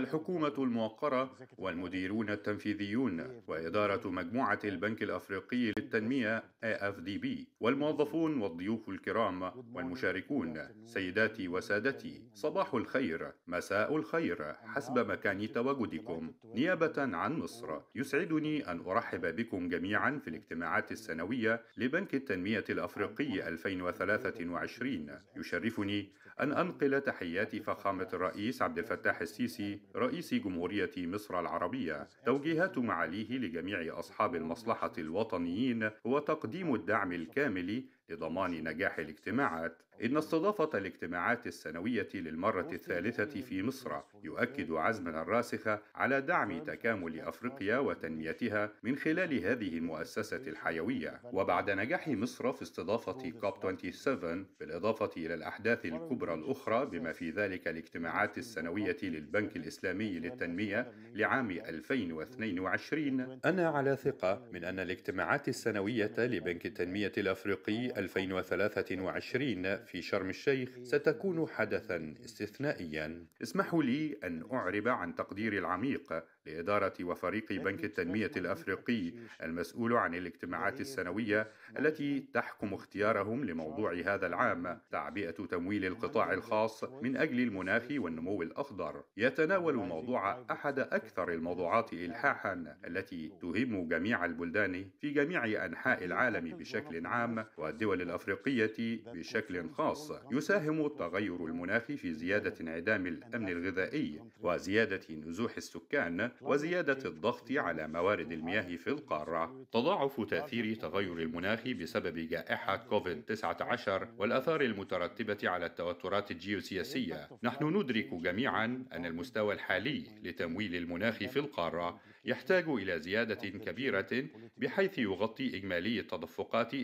الحكومة الموقرة والمديرون التنفيذيون وإدارة مجموعة البنك الأفريقي للتنمية AFDB والموظفون والضيوف الكرام والمشاركون سيداتي وسادتي صباح الخير مساء الخير حسب مكان تواجدكم نيابة عن مصر يسعدني أن أرحب بكم جميعا في الاجتماعات السنوية لبنك التنمية الأفريقي 2023 يشرفني أن أنقل تحيات فخامة الرئيس عبد الفتاح السيسي رئيس جمهورية مصر العربية توجيهات معاليه لجميع أصحاب المصلحة الوطنيين هو تقديم الدعم الكامل لضمان نجاح الاجتماعات إن استضافة الاجتماعات السنوية للمرة الثالثة في مصر يؤكد عزمنا الراسخ على دعم تكامل أفريقيا وتنميتها من خلال هذه المؤسسة الحيوية وبعد نجاح مصر في استضافة كوب 27 بالإضافة إلى الأحداث الكبرى الأخرى بما في ذلك الاجتماعات السنوية للبنك الإسلامي للتنمية لعام 2022 أنا على ثقة من أن الاجتماعات السنوية لبنك التنمية الأفريقي 2023 في شرم الشيخ ستكون حدثا استثنائيا اسمحوا لي أن أعرب عن تقديري العميق لإدارة وفريق بنك التنمية الأفريقي المسؤول عن الاجتماعات السنوية التي تحكم اختيارهم لموضوع هذا العام تعبئة تمويل القطاع الخاص من أجل المناخ والنمو الأخضر يتناول موضوع أحد أكثر الموضوعات إلحاحا التي تهم جميع البلدان في جميع أنحاء العالم بشكل عام والدول الأفريقية بشكل خاص يساهم التغير المناخي في زيادة انعدام الأمن الغذائي وزيادة نزوح السكان وزيادة الضغط على موارد المياه في القارة تضاعف تأثير تغير المناخ بسبب جائحة كوفيد-19 والأثار المترتبة على التوترات الجيوسياسية نحن ندرك جميعا أن المستوى الحالي لتمويل المناخ في القارة يحتاج إلى زيادة كبيرة بحيث يغطي إجمالي التدفقات 12%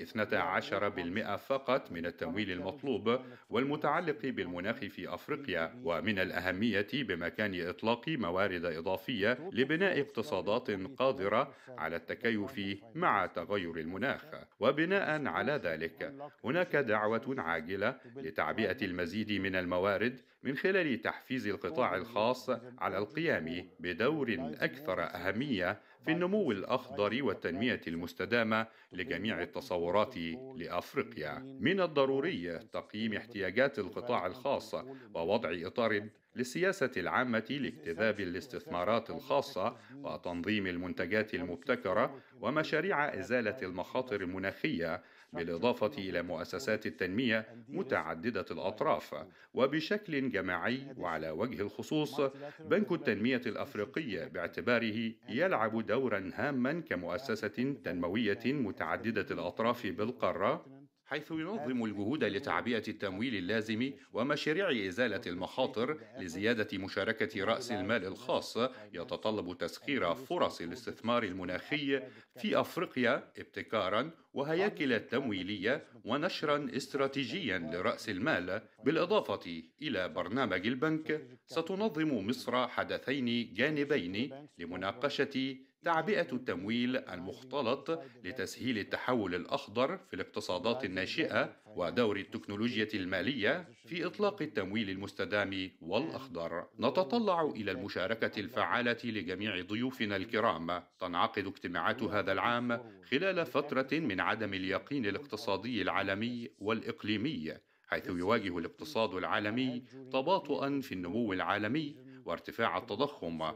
فقط من التمويل المطلوب والمتعلق بالمناخ في أفريقيا ومن الأهمية بمكان إطلاق موارد إضافية لبناء اقتصادات قادرة على التكيف مع تغير المناخ وبناء على ذلك هناك دعوة عاجلة لتعبئة المزيد من الموارد من خلال تحفيز القطاع الخاص على القيام بدور أكثر أهمية في النمو الأخضر والتنمية المستدامة لجميع التصورات لأفريقيا من الضروري تقييم احتياجات القطاع الخاص ووضع إطار للسياسة العامة لاجتذاب الاستثمارات الخاصة وتنظيم المنتجات المبتكرة ومشاريع إزالة المخاطر المناخية بالإضافة إلى مؤسسات التنمية متعددة الأطراف وبشكل جماعي وعلى وجه الخصوص بنك التنمية الأفريقية باعتباره يلعب دورا هاما كمؤسسة تنموية متعددة الأطراف بالقارة حيث ينظم الجهود لتعبئة التمويل اللازم ومشاريع إزالة المخاطر لزيادة مشاركة رأس المال الخاص يتطلب تسخير فرص الاستثمار المناخي في أفريقيا ابتكارا وهياكل تمويلية ونشرا استراتيجيا لرأس المال بالإضافة إلى برنامج البنك ستنظم مصر حدثين جانبين لمناقشة تعبئة التمويل المختلط لتسهيل التحول الأخضر في الاقتصادات الناشئة ودور التكنولوجيا المالية في إطلاق التمويل المستدام والأخضر. نتطلع إلى المشاركة الفعالة لجميع ضيوفنا الكرام. تنعقد اجتماعات هذا العام خلال فترة من عدم اليقين الاقتصادي العالمي والإقليمي. حيث يواجه الاقتصاد العالمي تباطؤا في النمو العالمي وارتفاع التضخم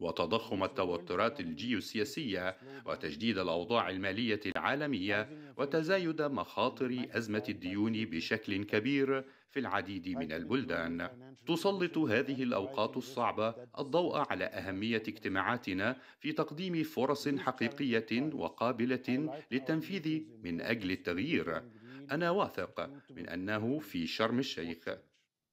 وتضخم التوترات الجيوسياسية وتجديد الأوضاع المالية العالمية وتزايد مخاطر أزمة الديون بشكل كبير في العديد من البلدان تسلط هذه الاوقات الصعبه الضوء على اهميه اجتماعاتنا في تقديم فرص حقيقيه وقابله للتنفيذ من اجل التغيير انا واثق من انه في شرم الشيخ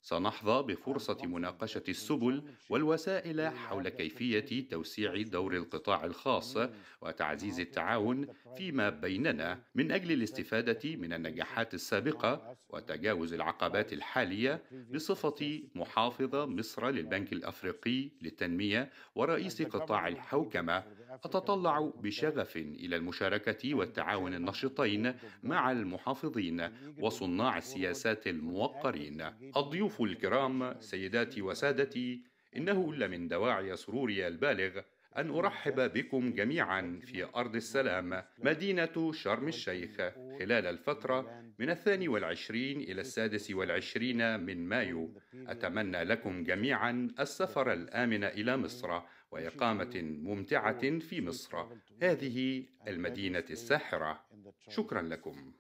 سنحظى بفرصة مناقشة السبل والوسائل حول كيفية توسيع دور القطاع الخاص وتعزيز التعاون فيما بيننا من أجل الاستفادة من النجاحات السابقة وتجاوز العقبات الحالية بصفة محافظة مصر للبنك الأفريقي للتنمية ورئيس قطاع الحوكمة أتطلع بشغف إلى المشاركة والتعاون النشطين مع المحافظين وصناع السياسات الموقرين الضيوف الكرام سيداتي وسادتي إنه لمن دواعي سروري البالغ أن أرحب بكم جميعا في أرض السلام مدينة شرم الشيخ خلال الفترة من الثاني والعشرين إلى السادس والعشرين من مايو أتمنى لكم جميعا السفر الآمن إلى مصر وإقامة ممتعة في مصر هذه المدينة الساحرة شكرا لكم